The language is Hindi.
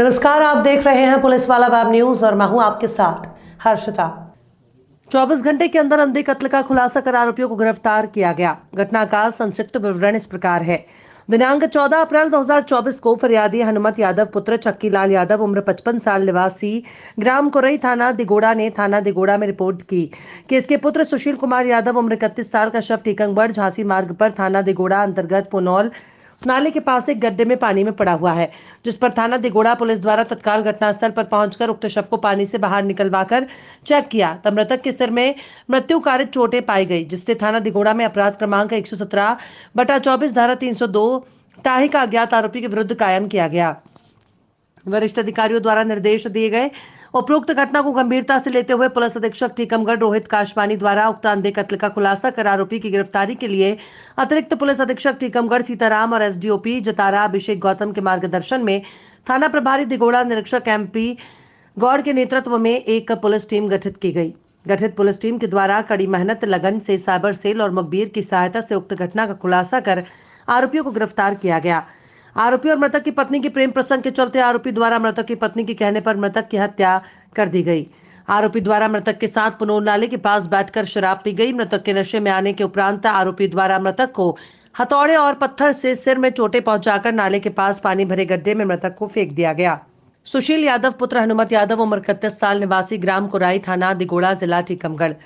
नमस्कार आप देख रहे हैं पुलिस वाला वैब न्यूज और मैं हूं आपके साथ हर्षिता चौबीस घंटे के अंदर अंधे कत्ल का खुलासा कर आरोपियों को गिरफ्तार किया गया घटना का संक्षिप्त विवरण इस प्रकार है दिनांक 14 अप्रैल 2024 को फरियादी हनुमत यादव पुत्र चक्कीलाल यादव उम्र 55 साल निवासी ग्राम कुरई थाना दिगोड़ा ने थाना दिगोड़ा में रिपोर्ट की कि इसके पुत्र सुशील कुमार यादव उम्र इकतीस साल का शव टीकंगबड़ झांसी मार्ग पर थाना दिगोड़ा अंतर्गत पुनौल नाले के पास एक गड्ढे में पानी में पड़ा हुआ है जिस पर थाना दिगोड़ा पुलिस द्वारा तत्काल घटनास्थल पर पहुंचकर उक्त शव को पानी से बाहर निकलवाकर चेक किया तब मृतक के सिर में मृत्यु कार्य चोटें पाई गई जिससे थाना दिगोड़ा में अपराध क्रमांक एक बटा चौबीस धारा तीन ताही का अज्ञात आरोपी के विरुद्ध कायम किया गया वरिष्ठ अधिकारियों द्वारा निर्देश दिए गए उपरोक्त घटना को गंभीरता से लेते हुए पुलिस अधीक्षक टीकमगढ़ रोहित काशवानी द्वारा उक्त अंधे कत्ल का खुलासा कर आरोपी की गिरफ्तारी के लिए अतिरिक्त पुलिस अधीक्षक टीकमगढ़ सीताराम और एसडीओपी जतारा अभिषेक गौतम के मार्गदर्शन में थाना प्रभारी दिगोड़ा निरीक्षक एमपी गौड़ के नेतृत्व में एक पुलिस टीम गठित की गई गठित पुलिस टीम के द्वारा कड़ी मेहनत लगन से साइबर सेल और मकबीर की सहायता से उक्त घटना का खुलासा कर आरोपियों को गिरफ्तार किया गया आरोपी और मृतक की पत्नी के प्रेम प्रसंग के चलते आरोपी द्वारा मृतक की पत्नी के कहने पर मृतक की हत्या कर दी गई आरोपी द्वारा मृतक के साथ पुनौर नाले के पास बैठकर शराब पी गई मृतक के नशे में आने के उपरांत आरोपी द्वारा मृतक को हथौड़े और पत्थर से सिर में चोटे पहुंचाकर नाले के पास पानी भरे गड्ढे में मृतक को फेंक दिया गया सुशील यादव पुत्र हनुमत यादव उम्र इकतीस साल निवासी ग्राम कुराई थाना दिगोड़ा जिला टीकमगढ़